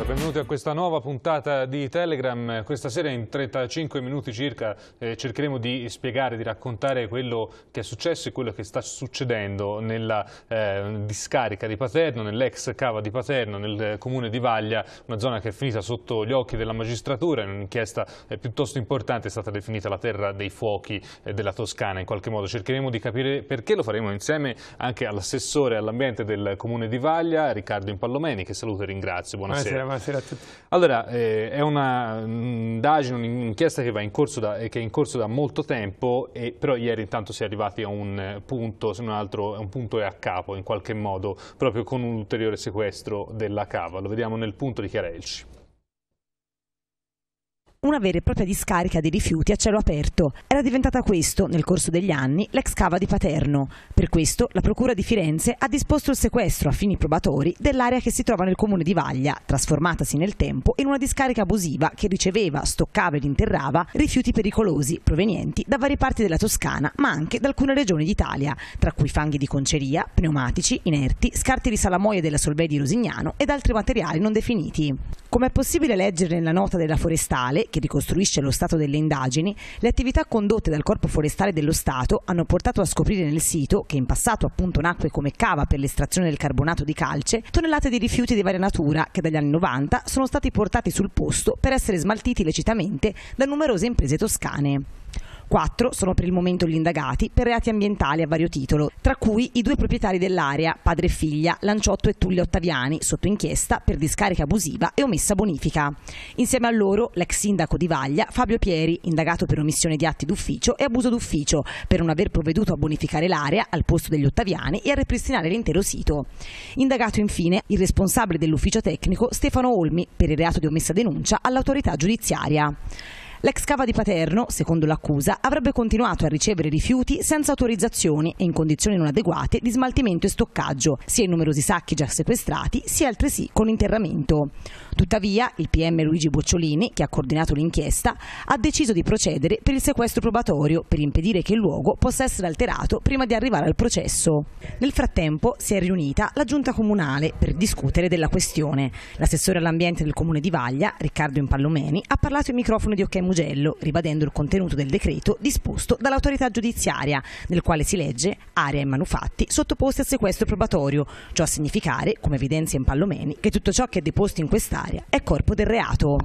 Obrigado. benvenuti a questa nuova puntata di Telegram. Questa sera in 35 minuti circa eh, cercheremo di spiegare, di raccontare quello che è successo e quello che sta succedendo nella eh, discarica di Paterno, nell'ex cava di Paterno, nel eh, comune di Vaglia, una zona che è finita sotto gli occhi della magistratura in un'inchiesta eh, piuttosto importante, è stata definita la terra dei fuochi eh, della Toscana in qualche modo. Cercheremo di capire perché lo faremo insieme anche all'assessore all'ambiente del comune di Vaglia, Riccardo Impallomeni, che saluto e ringrazio. buonasera, buonasera. Buonasera a tutti. Allora, eh, è un'indagine, mm, un'inchiesta che, eh, che, è in corso da molto tempo, e, però ieri intanto si è arrivati a un eh, punto, se non altro un punto è a capo in qualche modo, proprio con un ulteriore sequestro della cava. Lo vediamo nel punto di Chiarelci una vera e propria discarica di rifiuti a cielo aperto. Era diventata questo, nel corso degli anni, l'ex cava di Paterno. Per questo la Procura di Firenze ha disposto il sequestro a fini probatori dell'area che si trova nel comune di Vaglia, trasformatasi nel tempo in una discarica abusiva che riceveva, stoccava ed interrava rifiuti pericolosi provenienti da varie parti della Toscana, ma anche da alcune regioni d'Italia, tra cui fanghi di conceria, pneumatici, inerti, scarti di salamoia della Solvei di Rosignano ed altri materiali non definiti. Come è possibile leggere nella nota della forestale, che ricostruisce lo stato delle indagini, le attività condotte dal Corpo Forestale dello Stato hanno portato a scoprire nel sito, che in passato appunto nacque come cava per l'estrazione del carbonato di calce, tonnellate di rifiuti di varia natura che dagli anni 90 sono stati portati sul posto per essere smaltiti lecitamente da numerose imprese toscane. Quattro sono per il momento gli indagati per reati ambientali a vario titolo, tra cui i due proprietari dell'area, padre e figlia, Lanciotto e Tullio Ottaviani, sotto inchiesta per discarica abusiva e omessa bonifica. Insieme a loro l'ex sindaco di Vaglia, Fabio Pieri, indagato per omissione di atti d'ufficio e abuso d'ufficio per non aver provveduto a bonificare l'area al posto degli Ottaviani e a ripristinare l'intero sito. Indagato infine il responsabile dell'ufficio tecnico Stefano Olmi per il reato di omessa denuncia all'autorità giudiziaria. L'ex cava di Paterno, secondo l'accusa, avrebbe continuato a ricevere rifiuti senza autorizzazioni e in condizioni non adeguate di smaltimento e stoccaggio, sia in numerosi sacchi già sequestrati, sia altresì con interramento. Tuttavia, il PM Luigi Bocciolini, che ha coordinato l'inchiesta, ha deciso di procedere per il sequestro probatorio per impedire che il luogo possa essere alterato prima di arrivare al processo. Nel frattempo si è riunita la giunta comunale per discutere della questione. L'assessore all'ambiente del comune di Vaglia, Riccardo Impallomeni, ha parlato ai microfoni di Ok Mugello, ribadendo il contenuto del decreto disposto dall'autorità giudiziaria, nel quale si legge aria e manufatti sottoposti a sequestro probatorio. Ciò a significare, come evidenzia Impallomeni, che tutto ciò che è deposto in quest'area giudiziaria è corpo del reato.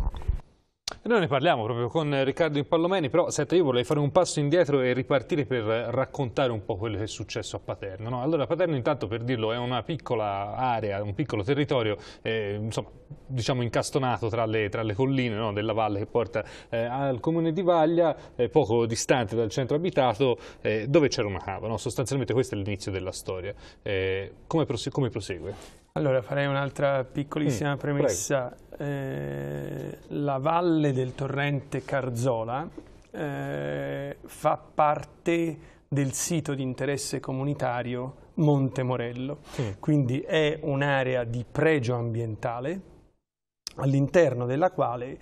Noi ne parliamo proprio con Riccardo Impallomeni, però senta, io vorrei fare un passo indietro e ripartire per raccontare un po' quello che è successo a Paterno. No? Allora, Paterno intanto, per dirlo, è una piccola area, un piccolo territorio, eh, insomma, diciamo incastonato tra le, tra le colline no? della valle che porta eh, al comune di Vaglia, eh, poco distante dal centro abitato, eh, dove c'era una cava. No? Sostanzialmente questo è l'inizio della storia. Eh, come, prose come prosegue? Allora farei un'altra piccolissima mm, premessa. Eh, la valle del torrente Carzola eh, fa parte del sito di interesse comunitario Monte Morello, mm. quindi è un'area di pregio ambientale all'interno della quale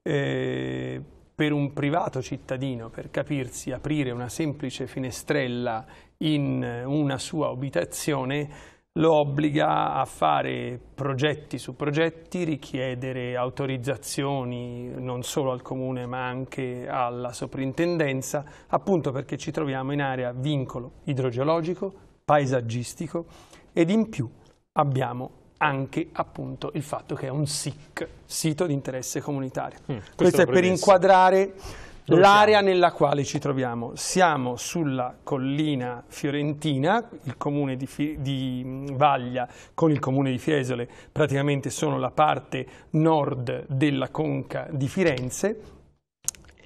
eh, per un privato cittadino, per capirsi, aprire una semplice finestrella in una sua abitazione lo obbliga a fare progetti su progetti, richiedere autorizzazioni non solo al comune ma anche alla soprintendenza, appunto perché ci troviamo in area vincolo idrogeologico, paesaggistico ed in più abbiamo anche appunto il fatto che è un SIC, sito di interesse comunitario. Mm, questo, questo è per inquadrare L'area nella quale ci troviamo, siamo sulla collina fiorentina, il comune di, di Vaglia con il comune di Fiesole praticamente sono la parte nord della conca di Firenze,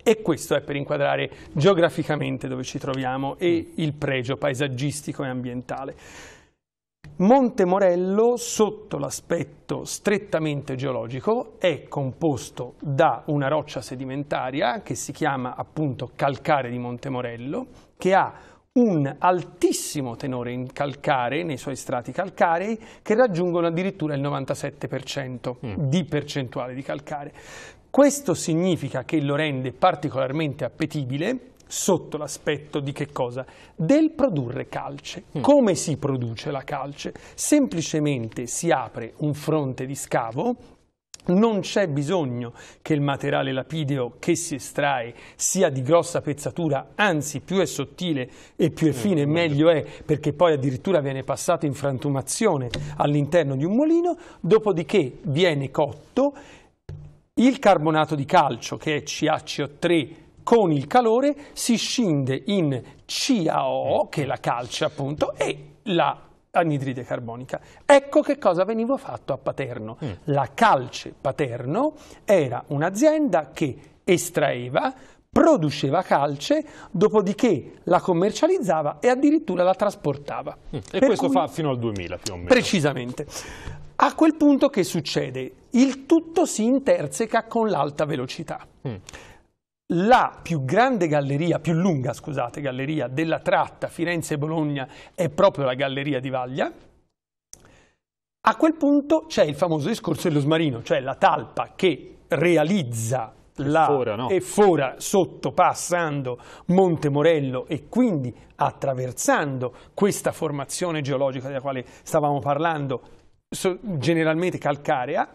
e questo è per inquadrare geograficamente dove ci troviamo e il pregio paesaggistico e ambientale. Monte Morello, sotto l'aspetto strettamente geologico, è composto da una roccia sedimentaria che si chiama appunto calcare di Monte Morello, che ha un altissimo tenore in calcare, nei suoi strati calcarei, che raggiungono addirittura il 97% mm. di percentuale di calcare. Questo significa che lo rende particolarmente appetibile sotto l'aspetto di che cosa? Del produrre calce. Mm. Come si produce la calce? Semplicemente si apre un fronte di scavo non c'è bisogno che il materiale lapideo che si estrae sia di grossa pezzatura, anzi più è sottile e più è mm, fine meglio è perché poi addirittura viene passato in frantumazione all'interno di un molino, dopodiché viene cotto il carbonato di calcio che è CaCO3 con il calore si scinde in CaO, che è la calce appunto, e la anidride carbonica. Ecco che cosa veniva fatto a Paterno. Mm. La Calce Paterno era un'azienda che estraeva, produceva calce, dopodiché la commercializzava e addirittura la trasportava. Mm. E per questo cui... fa fino al 2000 più o meno. Precisamente. A quel punto che succede? Il tutto si interseca con l'alta velocità. Mm. La più grande galleria, più lunga, scusate, galleria della tratta Firenze-Bologna è proprio la galleria di Vaglia. A quel punto c'è il famoso discorso dello smarino, cioè la talpa che realizza la fora, no? e fora sotto passando Monte Morello e quindi attraversando questa formazione geologica della quale stavamo parlando, generalmente calcarea,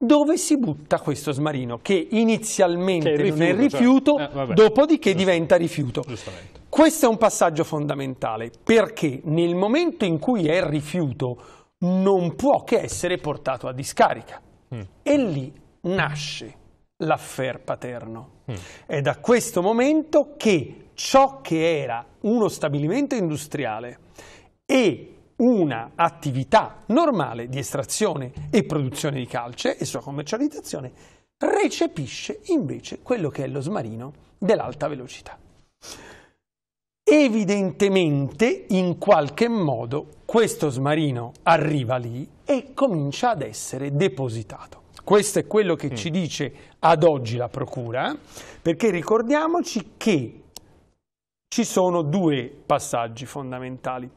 dove si butta questo smarino che inizialmente che è rifiuto, non è rifiuto, cioè, eh, dopodiché diventa rifiuto. Questo è un passaggio fondamentale perché nel momento in cui è rifiuto non può che essere portato a discarica mm. e lì nasce l'affer paterno. Mm. È da questo momento che ciò che era uno stabilimento industriale e una attività normale di estrazione e produzione di calce e sua commercializzazione recepisce invece quello che è lo smarino dell'alta velocità. Evidentemente, in qualche modo, questo smarino arriva lì e comincia ad essere depositato. Questo è quello che mm. ci dice ad oggi la Procura, perché ricordiamoci che ci sono due passaggi fondamentali.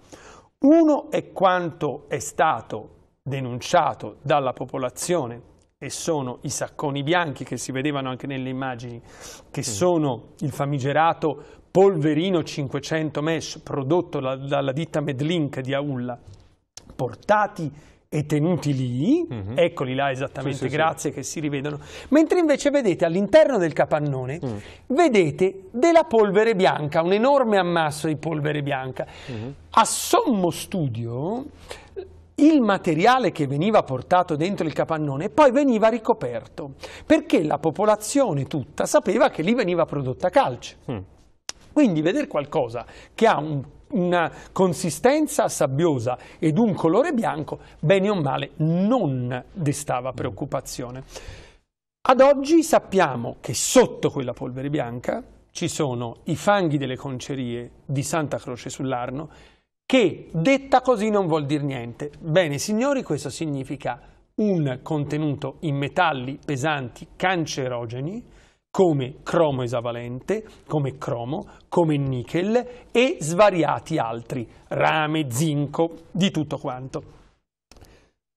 Uno è quanto è stato denunciato dalla popolazione e sono i sacconi bianchi che si vedevano anche nelle immagini, che mm. sono il famigerato polverino 500 mesh prodotto dalla ditta Medlink di Aulla, portati e tenuti lì, mm-hmm. eccoli là esattamente, sì, sì, grazie sì. che si rivedono. Mentre invece vedete all'interno del capannone, mm. vedete della polvere bianca, un enorme ammasso di polvere bianca. Mm-hmm. A sommo studio il materiale che veniva portato dentro il capannone poi veniva ricoperto, perché la popolazione tutta sapeva che lì veniva prodotta calce. Mm. Quindi vedere qualcosa che ha un una consistenza sabbiosa ed un colore bianco, bene o male non destava mm. preoccupazione. Ad oggi sappiamo che sotto quella polvere bianca ci sono i fanghi delle concerie di Santa Croce sull'Arno, che detta così non vuol dire niente. Bene, signori, questo significa un contenuto in metalli pesanti cancerogeni come cromo esavalente, come cromo, come nickel e svariati altri, rame, zinco, di tutto quanto.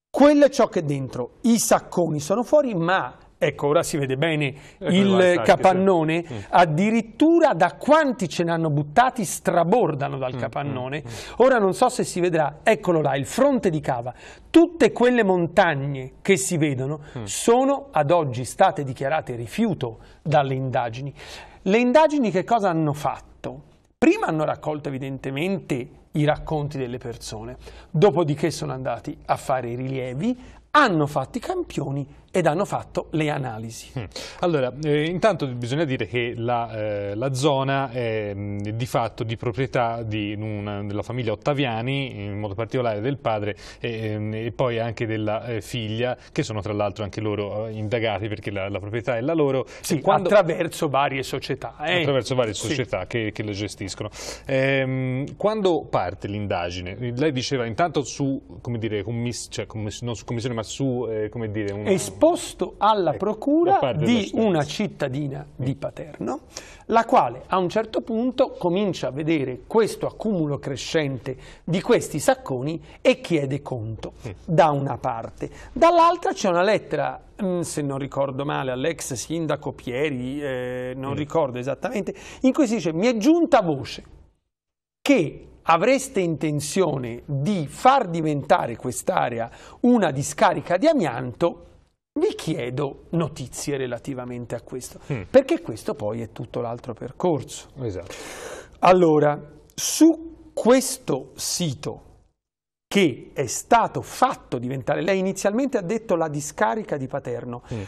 Quello è ciò che è dentro, i sacconi sono fuori, ma Ecco, ora si vede bene ecco il capannone, sì. Mm. addirittura da quanti ce ne hanno buttati strabordano dal mm, capannone. Mm, mm, ora non so se si vedrà, eccolo là, il fronte di cava. Tutte quelle montagne che si vedono mm. sono ad oggi state dichiarate rifiuto dalle indagini. Le indagini che cosa hanno fatto? Prima hanno raccolto evidentemente i racconti delle persone, dopodiché sono andati a fare i rilievi, hanno fatto i campioni ed hanno fatto le analisi. Mm. Allora, eh, intanto bisogna dire che la, eh, la zona è mm, di fatto di proprietà di una, della famiglia Ottaviani, in modo particolare del padre eh, e, poi anche della eh, figlia, che sono tra l'altro anche loro eh, indagati perché la, la, proprietà è la loro. Sì, quando... attraverso varie società. Eh. Attraverso varie società sì. che, che, le gestiscono. Ehm, quando parte l'indagine? Lei diceva intanto su, come dire, commis cioè, commiss non su commissione ma su, come dire, una proposto alla ecco, procura di una cittadina di Paterno, la quale a un certo punto comincia a vedere questo accumulo crescente di questi sacconi e chiede conto, da una parte. Dall'altra c'è una lettera mm, se non ricordo male, all'ex sindaco Pieri, eh, non mm. ricordo esattamente, in cui si dice mi è giunta voce che avreste intenzione di far diventare quest'area una discarica di amianto vi chiedo notizie relativamente a questo, mm. perché questo poi è tutto l'altro percorso. Esatto. Allora, su questo sito che è stato fatto diventare, lei inizialmente ha detto la discarica di Paterno, mm.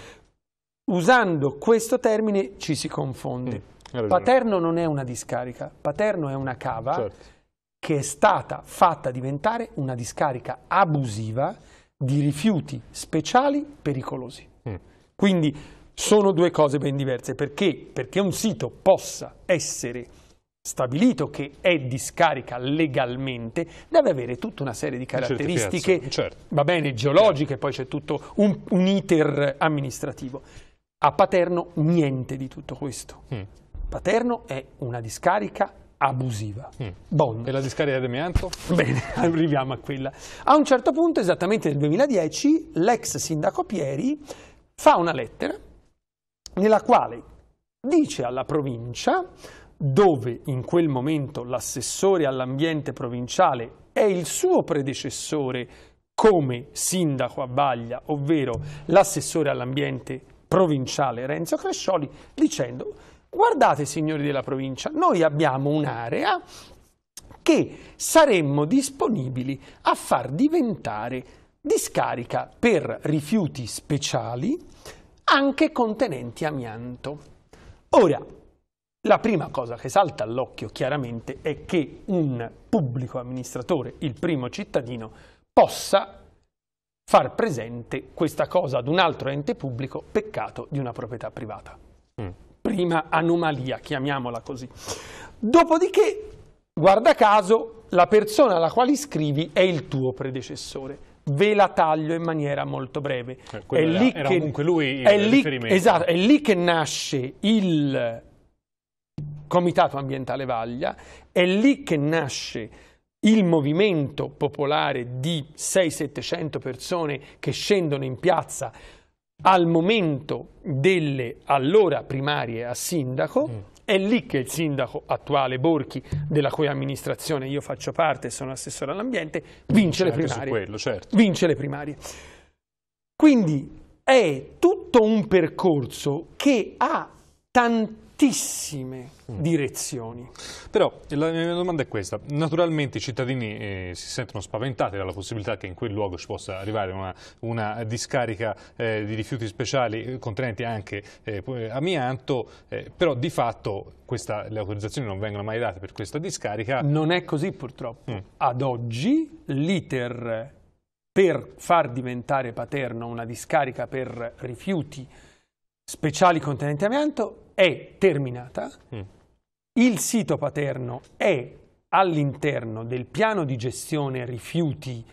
usando questo termine ci si confonde. Mm. Paterno non è una discarica, Paterno è una cava certo. che è stata fatta diventare una discarica abusiva di rifiuti speciali pericolosi. Mm. Quindi sono due cose ben diverse. Perché? Perché un sito possa essere stabilito che è discarica legalmente, deve avere tutta una serie di caratteristiche, certo. va bene, geologiche, certo. poi c'è tutto un, un, iter amministrativo. A Paterno niente di tutto questo. Mm. Paterno è una discarica abusiva. Mm. Bon. E la discarica di amianto? Bene, arriviamo a quella. A un certo punto, esattamente nel 2010, l'ex sindaco Pieri fa una lettera nella quale dice alla provincia, dove in quel momento l'assessore all'ambiente provinciale è il suo predecessore come sindaco a Baglia, ovvero l'assessore all'ambiente provinciale Renzo Crescioli, dicendo guardate signori della provincia, noi abbiamo un'area che saremmo disponibili a far diventare discarica per rifiuti speciali anche contenenti amianto. Ora, la prima cosa che salta all'occhio chiaramente è che un pubblico amministratore, il primo cittadino, possa far presente questa cosa ad un altro ente pubblico, peccato di una proprietà privata prima anomalia, chiamiamola così. Dopodiché, guarda caso, la persona alla quale scrivi è il tuo predecessore ve la taglio in maniera molto breve. Cioè, è lì era, era che, lui è lì, esatto, è lì che nasce il Comitato Ambientale Vaglia, è lì che nasce il movimento popolare di 6-700 persone che scendono in piazza al momento delle allora primarie a sindaco, mm. è lì che il sindaco attuale Borchi, della cui amministrazione io faccio parte, e sono assessore all'ambiente, vince, certo, le primarie. certo. vince le primarie. Quindi è tutto un percorso che ha tantissimo tantissime mm. direzioni. Però la mia domanda è questa, naturalmente i cittadini eh, si sentono spaventati dalla possibilità che in quel luogo ci possa arrivare una, una discarica eh, di rifiuti speciali eh, contenenti anche eh, eh amianto, eh, però di fatto questa, le autorizzazioni non vengono mai date per questa discarica. Non è così purtroppo. Mm. Ad oggi l'iter per far diventare paterno una discarica per rifiuti speciali contenenti amianto è terminata, mm. il sito paterno è all'interno del piano di gestione rifiuti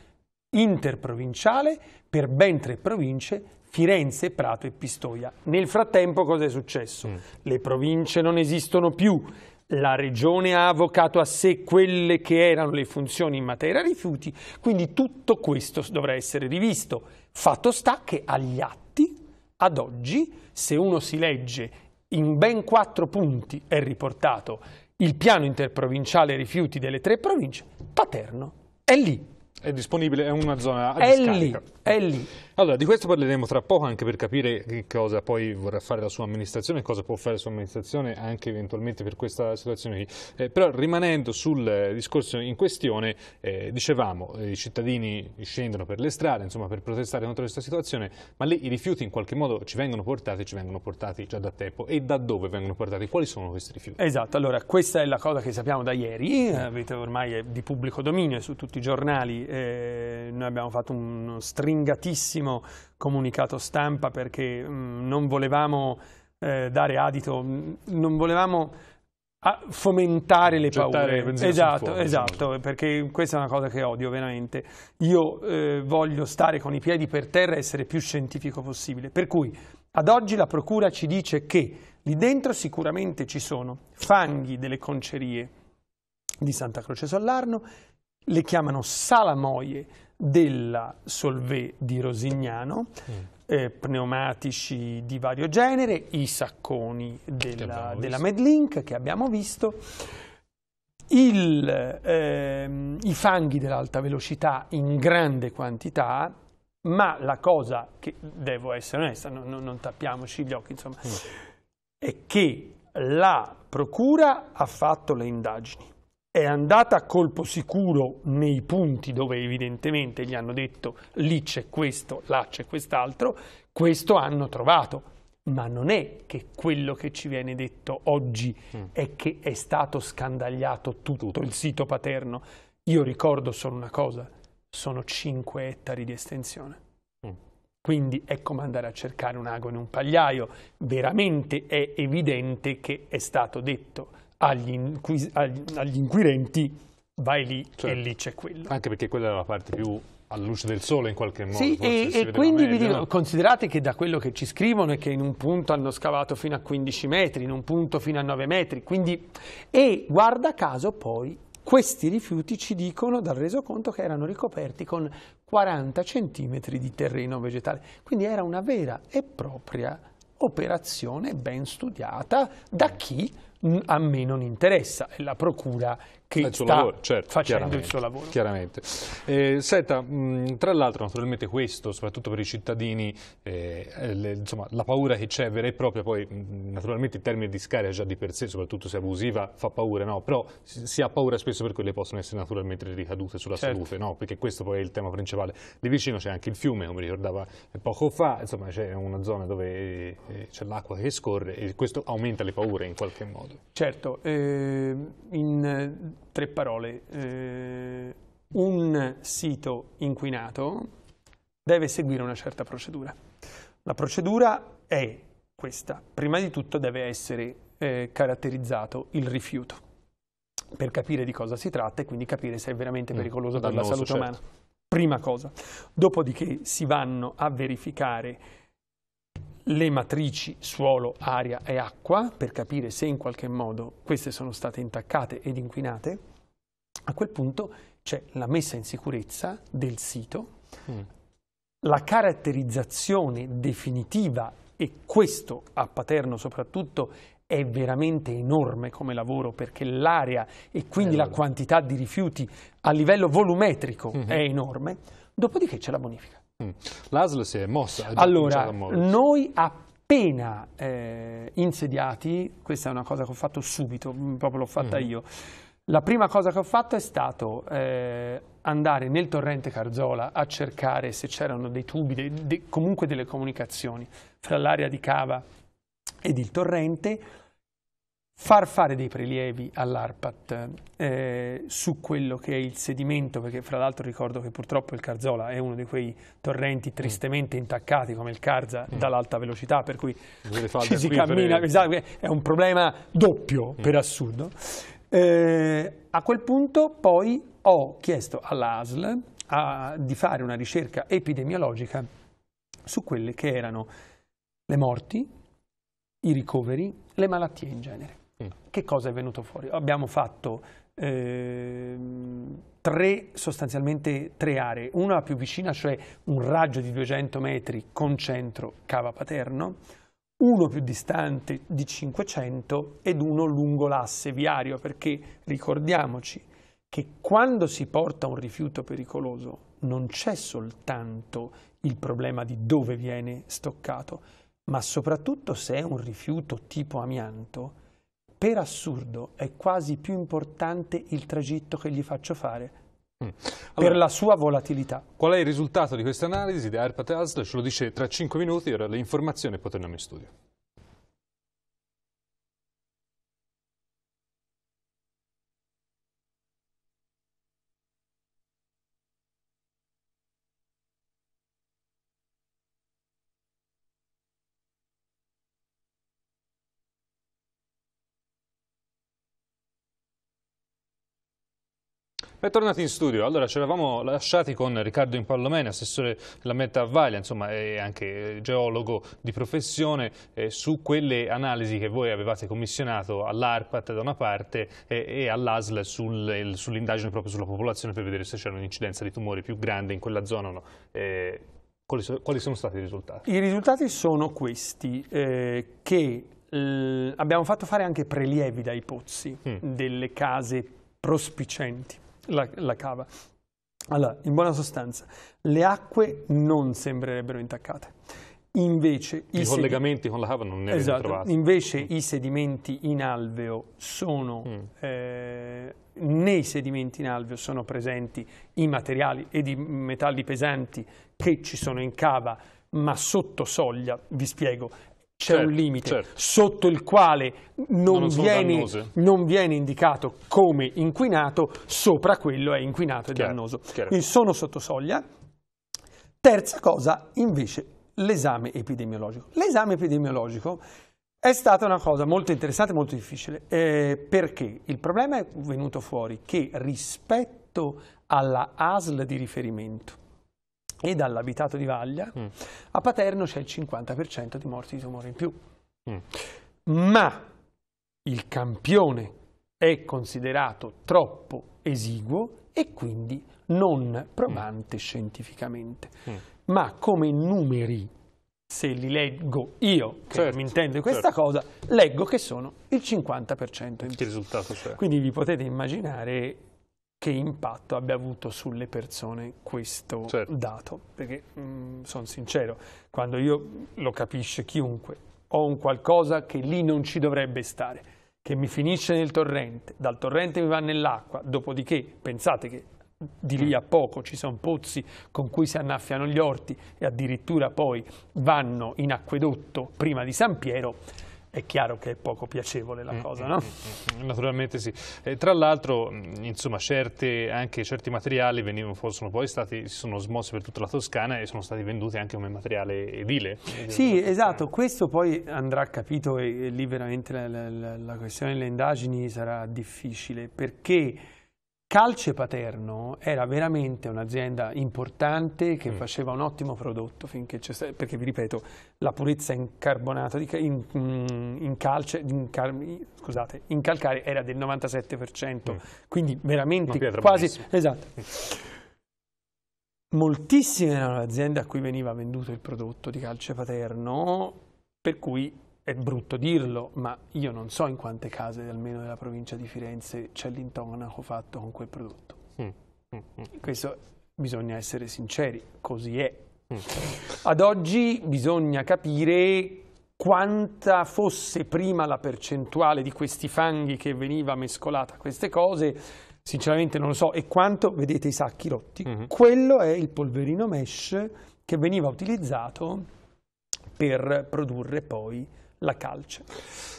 interprovinciale per ben tre province, Firenze, Prato e Pistoia. Nel frattempo cosa è successo? Mm. Le province non esistono più, la regione ha avvocato a sé quelle che erano le funzioni in materia rifiuti, quindi tutto questo dovrà essere rivisto. Fatto sta che agli atti, ad oggi, se uno si legge in ben quattro punti è riportato il piano interprovinciale rifiuti delle tre province, Paterno è lì. È disponibile, è una zona a è discarica. Lì, è lì. Allora, di questo parleremo tra poco anche per capire che cosa poi vorrà fare la sua amministrazione e cosa può fare la sua amministrazione anche eventualmente per questa situazione qui. Eh, però rimanendo sul discorso in questione, eh, dicevamo, eh, i cittadini scendono per le strade, insomma, per protestare contro questa situazione, ma lì i rifiuti in qualche modo ci vengono portati, ci vengono portati già da tempo. E da dove vengono portati? Quali sono questi rifiuti? Esatto, allora questa è la cosa che sappiamo da ieri, eh, avete ormai di pubblico dominio su tutti i giornali, eh, noi abbiamo fatto uno stringatissimo primo comunicato stampa perché mh, mm, non volevamo eh, dare adito, mh, mm, non volevamo ah, fomentare le Gettare paure. Esatto, fuori, esatto, cioè. perché questa è una cosa che odio veramente. Io eh, voglio stare con i piedi per terra e essere più scientifico possibile. Per cui ad oggi la procura ci dice che lì dentro sicuramente ci sono fanghi delle concerie di Santa Croce Sollarno, le chiamano salamoie, della Solvay di Rosignano, mm. eh, pneumatici di vario genere, i sacconi della, della Medlink che abbiamo visto, il, ehm, i fanghi dell'alta velocità in grande quantità, ma la cosa che, devo essere onesta, no, no, non tappiamoci gli occhi, insomma, mm. è che la Procura ha fatto le indagini è andata a colpo sicuro nei punti dove evidentemente gli hanno detto lì c'è questo, là c'è quest'altro, questo hanno trovato. Ma non è che quello che ci viene detto oggi mm. è che è stato scandagliato tutto, tutto il sito paterno. Io ricordo solo una cosa, sono 5 ettari di estensione. Mm. Quindi è come andare a cercare un ago in un pagliaio, veramente è evidente che è stato detto agli, inquis- agli, agli inquirenti vai lì cioè, e certo. lì c'è quello. Anche perché quella era la parte più alla luce del sole in qualche modo. Sì, e, e quindi meglio, vi dico, no? considerate che da quello che ci scrivono è che in un punto hanno scavato fino a 15 metri, in un punto fino a 9 metri, quindi... E guarda caso poi questi rifiuti ci dicono dal resoconto che erano ricoperti con 40 centimetri di terreno vegetale, quindi era una vera e propria operazione ben studiata da chi a me non interessa, è la procura che il sta lavoro, certo, facendo il suo lavoro. Chiaramente. Eh, senta, mh, tra l'altro naturalmente questo, soprattutto per i cittadini, eh, le, insomma, la paura che c'è vera e propria, poi mh, naturalmente il termine di scaria già di per sé, soprattutto se abusiva, fa paura, no? però si, si, ha paura spesso per quelle che possono essere naturalmente ricadute sulla certo. salute, no? perché questo poi è il tema principale. Lì vicino c'è anche il fiume, come ricordava poco fa, insomma c'è una zona dove eh, c'è l'acqua che scorre e questo aumenta le paure in qualche modo. Certo, ehm, eh, in tre parole, eh, un sito inquinato deve seguire una certa procedura. La procedura è questa, prima di tutto deve essere eh, caratterizzato il rifiuto per capire di cosa si tratta e quindi capire se è veramente mm, pericoloso per la salute certo. umana. Prima cosa. Dopodiché si vanno a verificare le matrici suolo, aria e acqua per capire se in qualche modo queste sono state intaccate ed inquinate, a quel punto c'è la messa in sicurezza del sito, mm. la caratterizzazione definitiva e questo a Paterno soprattutto è veramente enorme come lavoro perché l'area e quindi eh, la quantità di rifiuti a livello volumetrico mm -hmm. è enorme, dopodiché c'è la bonifica. Mm. L'ASL si è mossa. Allora, noi appena eh, insediati, questa è una cosa che ho fatto subito, mm, proprio l'ho fatta mm. io, la prima cosa che ho fatto è stato eh, andare nel torrente Carzola a cercare se c'erano dei tubi, de, de, comunque delle comunicazioni fra l'area di Cava ed il torrente, far fare dei prelievi all'ARPAT eh, su quello che è il sedimento, perché fra l'altro ricordo che purtroppo il Carzola è uno di quei torrenti mm. tristemente intaccati come il Carza mm. dall'alta velocità, per cui ci si cammina, esatto, è un problema doppio mm. per assurdo. Eh, a quel punto poi ho chiesto all'ASL di fare una ricerca epidemiologica su quelle che erano le morti, i ricoveri, le malattie in genere. Mm. Che cosa è venuto fuori? Abbiamo fatto eh, tre, sostanzialmente tre aree. Una più vicina, cioè un raggio di 200 metri con centro Cava Paterno, uno più distante di 500 ed uno lungo l'asse viario, perché ricordiamoci che quando si porta un rifiuto pericoloso non c'è soltanto il problema di dove viene stoccato, ma soprattutto se è un rifiuto tipo amianto, per assurdo è quasi più importante il tragitto che gli faccio fare mm. allora, per la sua volatilità. Qual è il risultato di questa analisi di Air Patel? Ce lo dice tra 5 minuti, ora le informazioni e poi torniamo in studio. Bentornati in studio. Allora, ci eravamo lasciati con Riccardo Impallomene, assessore della Metta a Vaglia, insomma, e anche geologo di professione, eh, su quelle analisi che voi avevate commissionato all'ARPAT da una parte eh, e all'ASL sull'indagine proprio sulla popolazione per vedere se c'era un'incidenza di tumori più grande in quella zona o no. Eh, quali, quali, sono stati i risultati? I risultati sono questi, eh, che eh, abbiamo fatto fare anche prelievi dai pozzi mm. delle case prospicenti la, la cava. Allora, in buona sostanza, le acque non sembrerebbero intaccate. Invece i, i collegamenti con la cava non ne avete esatto, trovati. Invece mm. i sedimenti in alveo sono, mm. eh, nei sedimenti in alveo sono presenti i materiali ed i metalli pesanti che ci sono in cava ma sotto soglia, vi spiego, c'è certo, un limite certo. sotto il quale non, non, viene, non, viene, indicato come inquinato, sopra quello è inquinato e dannoso. Chiaro. Quindi sono sotto soglia. Terza cosa, invece, l'esame epidemiologico. L'esame epidemiologico è stata una cosa molto interessante e molto difficile, eh, perché il problema è venuto fuori che rispetto alla ASL di riferimento, e dall'abitato di Vaglia, mm. a Paterno c'è il 50% di morti di tumore in più. Mm. Ma il campione è considerato troppo esiguo e quindi non provante mm. scientificamente. Mm. Ma come numeri, se li leggo io, che certo, mi intendo questa certo. cosa, leggo che sono il 50% in più. Il risultato c'è. Cioè. Quindi vi potete immaginare che impatto abbia avuto sulle persone questo certo. dato. Perché mm, sono sincero, quando io lo capisce chiunque, ho un qualcosa che lì non ci dovrebbe stare, che mi finisce nel torrente, dal torrente mi va nell'acqua, dopodiché pensate che di lì a poco ci sono pozzi con cui si annaffiano gli orti e addirittura poi vanno in acquedotto prima di San Piero, è chiaro che è poco piacevole la mm, cosa, mm, no? Mm, naturalmente sì. E tra l'altro, insomma, certe, anche certi materiali venivano, forse sono poi stati, si sono smossi per tutta la Toscana e sono stati venduti anche come materiale edile. Sì, esatto, questo poi andrà capito e, e lì veramente la, la, la questione delle indagini sarà difficile, perché Calce Paterno era veramente un'azienda importante che mm. faceva un ottimo prodotto finché c'è perché vi ripeto, la purezza in carbonato, di, in, in, calce, in, car, scusate, in calcare era del 97%, mm. quindi veramente quasi... Buonissima. Esatto. Moltissime erano le aziende a cui veniva venduto il prodotto di calce paterno, per cui è brutto dirlo, ma io non so in quante case, almeno della provincia di Firenze, c'è l'intonaco fatto con quel prodotto. Mm, mm, mm. Questo bisogna essere sinceri, così è. Ad oggi bisogna capire quanta fosse prima la percentuale di questi fanghi che veniva mescolata a queste cose, sinceramente non lo so, e quanto, vedete i sacchi rotti, -hmm. quello è il polverino mesh che veniva utilizzato per produrre poi la calce.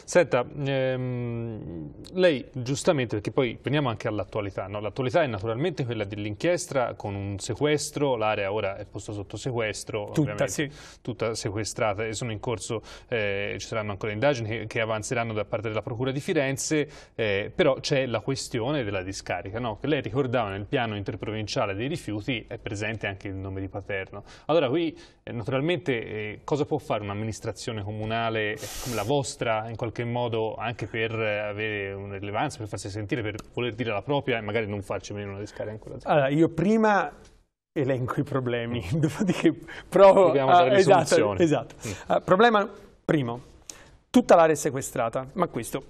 Senta, ehm, lei giustamente, perché poi veniamo anche all'attualità, no? l'attualità è naturalmente quella dell'inchiesta con un sequestro, l'area ora è posta sotto sequestro, tutta, sì. tutta sequestrata e sono in corso, eh, ci saranno ancora indagini che, che, avanzeranno da parte della Procura di Firenze, eh, però c'è la questione della discarica, no? che lei ricordava nel piano interprovinciale dei rifiuti è presente anche il nome di Paterno. Allora qui eh, naturalmente eh, cosa può fare un'amministrazione comunale eh, come la vostra in qualche modo anche per eh, avere una rilevanza, per farsi sentire, per voler dire la propria e magari non farci meno una discarica ancora? Allora io prima elenco i problemi, mm. dopodiché provo a... dare esatto, esatto. Mm. Uh, problema primo, tutta l'area è sequestrata, ma questo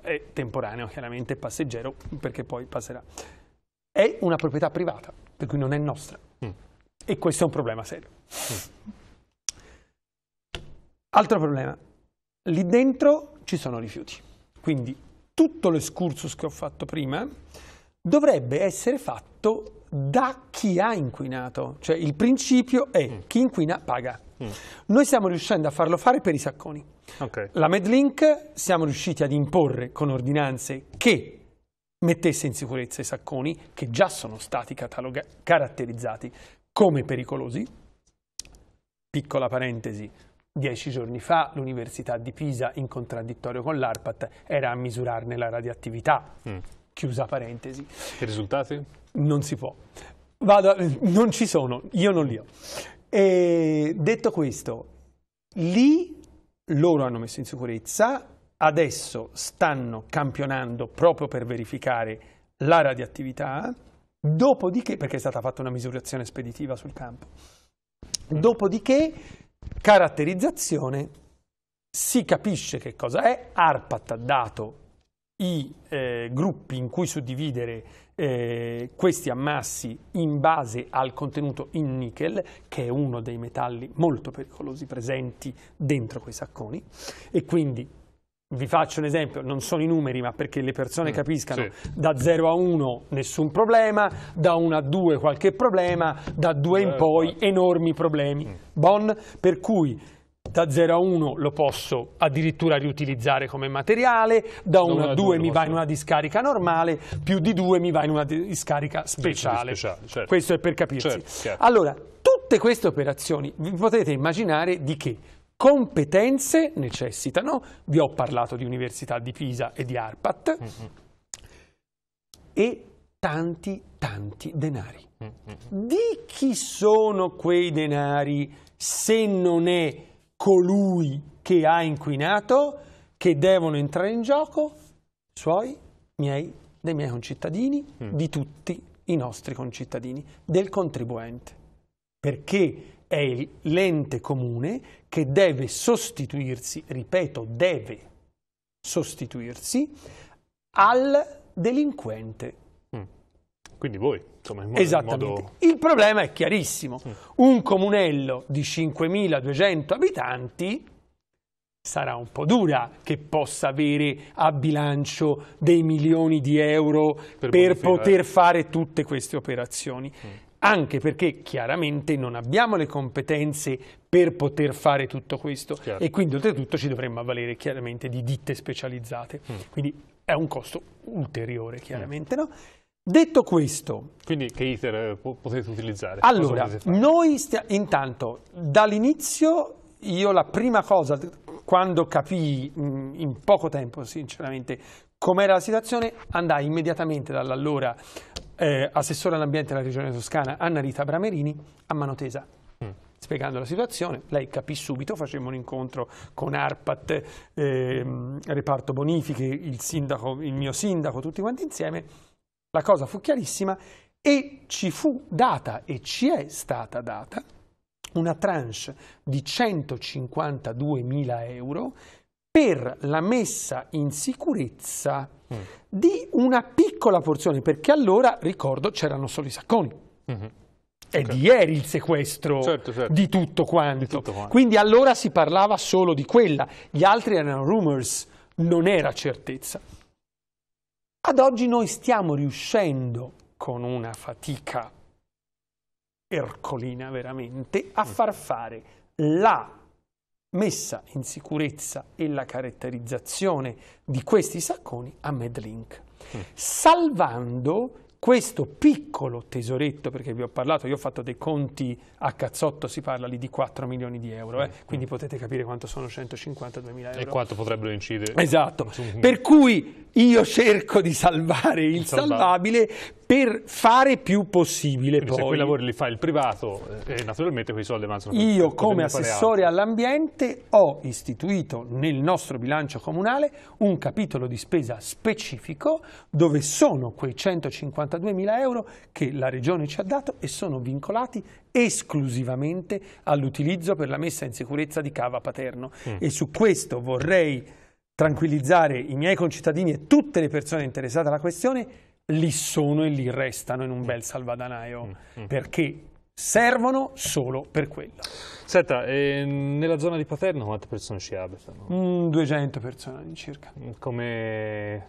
è temporaneo chiaramente, passeggero perché poi passerà. È una proprietà privata, per cui non è nostra. Mm. E questo è un problema serio. Altro problema, lì dentro ci sono rifiuti, quindi tutto l'escursus che ho fatto prima dovrebbe essere fatto da chi ha inquinato, cioè il principio è mm. chi inquina paga. Mm. Noi stiamo riuscendo a farlo fare per i sacconi. Okay. La Medlink siamo riusciti ad imporre con ordinanze che mettesse in sicurezza i sacconi che già sono stati caratterizzati come pericolosi Piccola parentesi, Dieci giorni fa l'Università di Pisa, in contraddittorio con l'ARPAT, era a misurarne la radioattività. Mm. Chiusa parentesi. I risultati? Non si può. Vado, non ci sono, io non li ho. E detto questo, lì loro hanno messo in sicurezza, adesso stanno campionando proprio per verificare la radioattività, dopodiché, perché è stata fatta una misurazione speditiva sul campo, Dopodiché, caratterizzazione, si capisce che cosa è, ARPAT ha dato i eh, gruppi in cui suddividere eh, questi ammassi in base al contenuto in nickel, che è uno dei metalli molto pericolosi presenti dentro quei sacconi, e quindi vi faccio un esempio, non sono i numeri, ma perché le persone mm, capiscano, sì. da 0 a 1 nessun problema, da 1 a 2 qualche problema, da 2 in eh, poi eh. enormi problemi. Mm. Bon, per cui da 0 a 1 lo posso addirittura riutilizzare come materiale, da 1 a 2 mi va in una discarica normale, più di 2 mi va in una discarica speciale. speciale certo. Questo è per capirci. Certo, certo. Allora, tutte queste operazioni, vi potete immaginare di che? competenze necessitano, vi ho parlato di Università di Pisa e di ARPAT, mm-hmm. e tanti, tanti denari. Mm-hmm. Di chi sono quei denari se non è colui che ha inquinato, che devono entrare in gioco? Suoi, miei, dei miei concittadini, mm. di tutti i nostri concittadini, del contribuente. Perché è l'ente comune che deve sostituirsi, ripeto, deve sostituirsi al delinquente. Mm. Quindi voi, insomma, in modo, Esattamente. In Il problema è chiarissimo. Mm. Un comunello di 5.200 abitanti sarà un po' dura che possa avere a bilancio dei milioni di euro per, per poter fare tutte queste operazioni. Mm anche perché chiaramente non abbiamo le competenze per poter fare tutto questo Chiaro. e quindi oltretutto ci dovremmo avvalere chiaramente di ditte specializzate, mm. quindi è un costo ulteriore chiaramente. Mm. No? Detto questo... Quindi che ITER eh, potete utilizzare? Allora, potete noi intanto dall'inizio io la prima cosa, quando capii mm, in poco tempo sinceramente com'era la situazione, andai immediatamente dall'allora eh, assessore all'ambiente della regione toscana Anna Rita Bramerini a mano tesa mm. Spiegando la situazione, lei capì subito, facemmo un incontro con ARPAT, eh, reparto bonifiche, il, sindaco, il mio sindaco, tutti quanti insieme, la cosa fu chiarissima e ci fu data e ci è stata data una tranche di 152 mila euro per la messa in sicurezza mm di una piccola porzione, perché allora, ricordo, c'erano solo i sacconi. Mm-hmm. È okay. di ieri il sequestro certo, certo. Di, tutto di, tutto quanto. Quindi allora si parlava solo di quella, gli altri erano rumors, non era certezza. Ad oggi noi stiamo riuscendo, con una fatica ercolina veramente, a mm. far fare la messa in sicurezza e la caratterizzazione di questi sacconi a Medlink, mm. salvando questo piccolo tesoretto, perché vi ho parlato, io ho fatto dei conti a cazzotto, si parla lì di 4 milioni di euro, eh? Mm. quindi potete capire quanto sono 152 mila euro. E quanto potrebbero incidere. Esatto, per cui io cerco di salvare il, il salvabile, salvabile per fare più possibile Quindi poi. se quei lavori li fa il privato eh, naturalmente quei soldi avanzano io come assessore all'ambiente ho istituito nel nostro bilancio comunale un capitolo di spesa specifico dove sono quei 152 mila euro che la regione ci ha dato e sono vincolati esclusivamente all'utilizzo per la messa in sicurezza di Cava Paterno mm. e su questo vorrei tranquillizzare i miei concittadini e tutte le persone interessate alla questione, lì sono e lì restano in un bel salvadanaio, mm -hmm. perché servono solo per quello. Senta, ehm, nella zona di Paterno quante persone ci abitano? Mm, 200 persone all'incirca. Come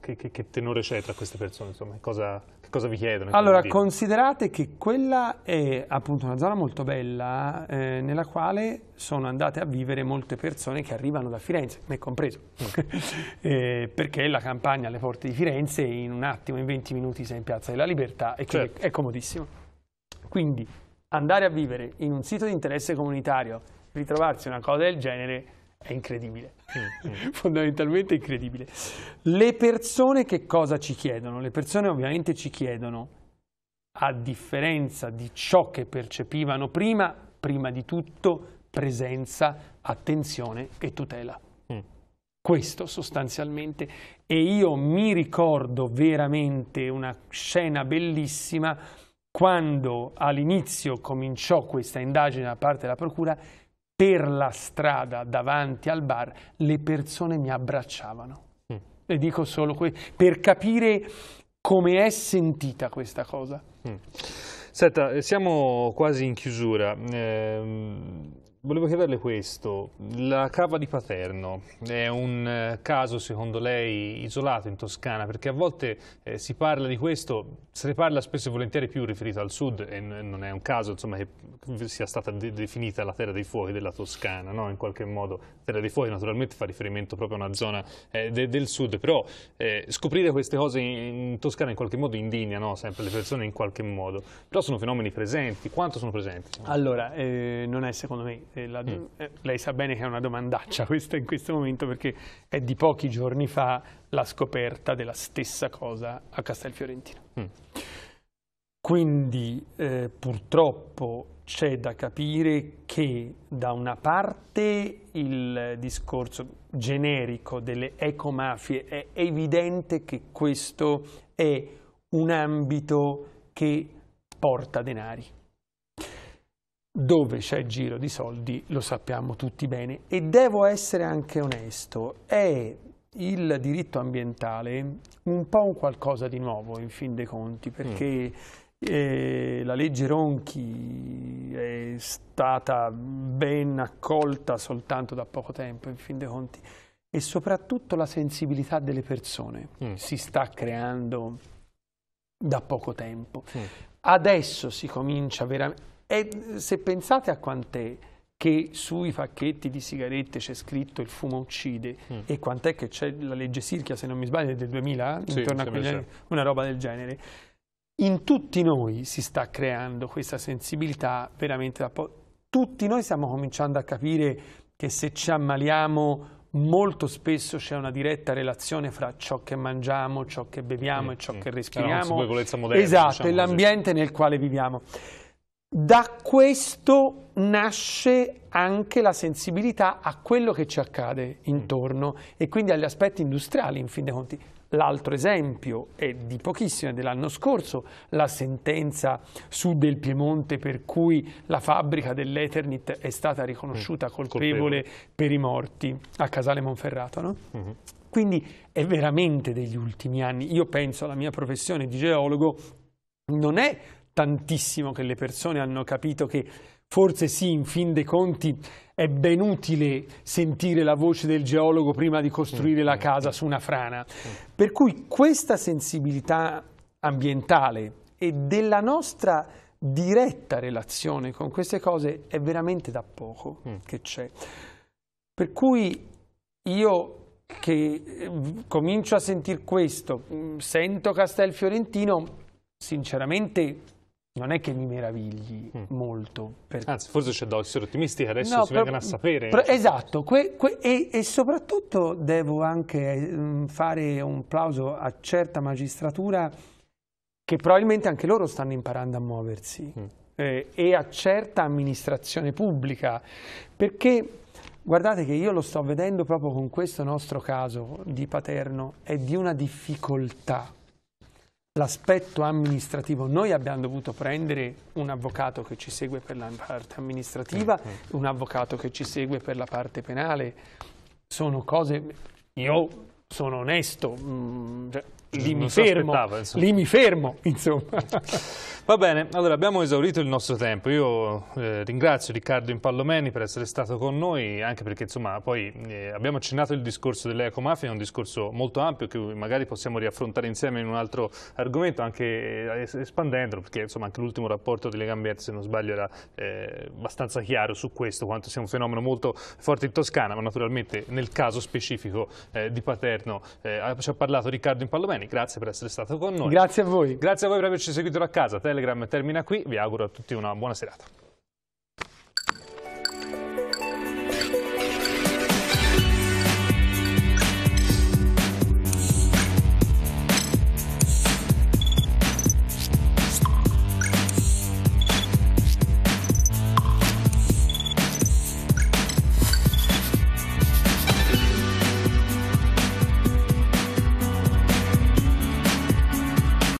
che, che, che, tenore c'è tra queste persone? Insomma, cosa, che cosa vi chiedono? Allora, considerate che quella è appunto una zona molto bella eh, nella quale sono andate a vivere molte persone che arrivano da Firenze, me compreso, eh, perché la campagna alle porte di Firenze in un attimo, in 20 minuti sei in Piazza della Libertà e quindi certo. è comodissimo. Quindi andare a vivere in un sito di interesse comunitario, ritrovarsi una cosa del genere è incredibile, mm-hmm. fondamentalmente incredibile. Le persone che cosa ci chiedono? Le persone ovviamente ci chiedono, a differenza di ciò che percepivano prima, prima di tutto presenza, attenzione e tutela. Mm. Questo sostanzialmente. E io mi ricordo veramente una scena bellissima quando all'inizio cominciò questa indagine da parte della Procura per la strada davanti al bar le persone mi abbracciavano. Mm. E dico solo questo, per capire come è sentita questa cosa. Mm. Senta, eh, siamo quasi in chiusura. Eh, Volevo chiederle questo, la cava di Paterno è un eh, caso secondo lei isolato in Toscana perché a volte eh, si parla di questo, se ne parla spesso e volentieri più riferito al sud e non è un caso insomma, che sia stata de definita la terra dei fuochi della Toscana, no? in qualche modo terra dei fuochi naturalmente fa riferimento proprio a una zona eh, de del sud, però eh, scoprire queste cose in, in, Toscana in qualche modo indigna no? sempre le persone in qualche modo, però sono fenomeni presenti, quanto sono presenti? Allora, eh, non è secondo me la, mm. eh, lei sa bene che è una domandaccia questa in questo momento perché è di pochi giorni fa la scoperta della stessa cosa a Castelfiorentino. Mm. Quindi eh, purtroppo c'è da capire che da una parte il discorso generico delle ecomafie è evidente che questo è un ambito che porta denari dove c'è giro di soldi lo sappiamo tutti bene e devo essere anche onesto, è il diritto ambientale un po' un qualcosa di nuovo in fin dei conti perché mm. eh, la legge Ronchi è stata ben accolta soltanto da poco tempo in fin dei conti e soprattutto la sensibilità delle persone mm. si sta creando da poco tempo. Mm. Adesso si comincia veramente e se pensate a quant'è che sui pacchetti di sigarette c'è scritto il fumo uccide mm. e quant'è che c'è la legge Sirchia, se non mi sbaglio, del 2000, eh, sì, intorno a quegli, una roba del genere. In tutti noi si sta creando questa sensibilità veramente da po- Tutti noi stiamo cominciando a capire che se ci ammaliamo molto spesso c'è una diretta relazione fra ciò che mangiamo, ciò che beviamo mm, e ciò mm. che respiriamo. moderna. Esatto, diciamo e l'ambiente nel quale viviamo. Da questo nasce anche la sensibilità a quello che ci accade intorno e quindi agli aspetti industriali, in fin dei conti. L'altro esempio è di pochissimo, è dell'anno scorso, la sentenza su del Piemonte per cui la fabbrica dell'Eternit è stata riconosciuta mm, colpevole, colpevole, per i morti a Casale Monferrato. No? Mm -hmm. Quindi è veramente degli ultimi anni. Io penso alla mia professione di geologo, non è tantissimo che le persone hanno capito che forse sì, in fin dei conti è ben utile sentire la voce del geologo prima di costruire la casa su una frana. Per cui questa sensibilità ambientale e della nostra diretta relazione con queste cose è veramente da poco mm. che c'è. Per cui io che eh, comincio a sentire questo, mm, sento Castel Fiorentino, sinceramente non è che mi meravigli mm. molto. Perché... Anzi, forse c'è da essere ottimisti che adesso no, si vengono a sapere. Però, esatto, que, que, e, e, soprattutto devo anche mm, fare un plauso a certa magistratura che probabilmente anche loro stanno imparando a muoversi mm. eh, e a certa amministrazione pubblica, perché guardate che io lo sto vedendo proprio con questo nostro caso di Paterno, è di una difficoltà l'aspetto amministrativo. Noi abbiamo dovuto prendere un avvocato che ci segue per la parte amministrativa, eh, eh. un avvocato che ci segue per la parte penale. Sono cose... Io sono onesto, mm, cioè, cioè, lì mi fermo, lì mi fermo, insomma. Va bene, allora abbiamo esaurito il nostro tempo. Io eh, ringrazio Riccardo Impallomeni per essere stato con noi, anche perché insomma poi eh, abbiamo accennato il discorso dell'ecomafia, è un discorso molto ampio che magari possiamo riaffrontare insieme in un altro argomento, anche eh, espandendolo, perché insomma anche l'ultimo rapporto di Legambiente, se non sbaglio, era eh, abbastanza chiaro su questo, quanto sia un fenomeno molto forte in Toscana, ma naturalmente nel caso specifico eh, di Paterno eh, ci ha parlato Riccardo Impallomeni. Bene, grazie per essere stato con noi. Grazie a voi. Grazie a voi per averci seguito da casa. Telegram termina qui. Vi auguro a tutti una buona serata.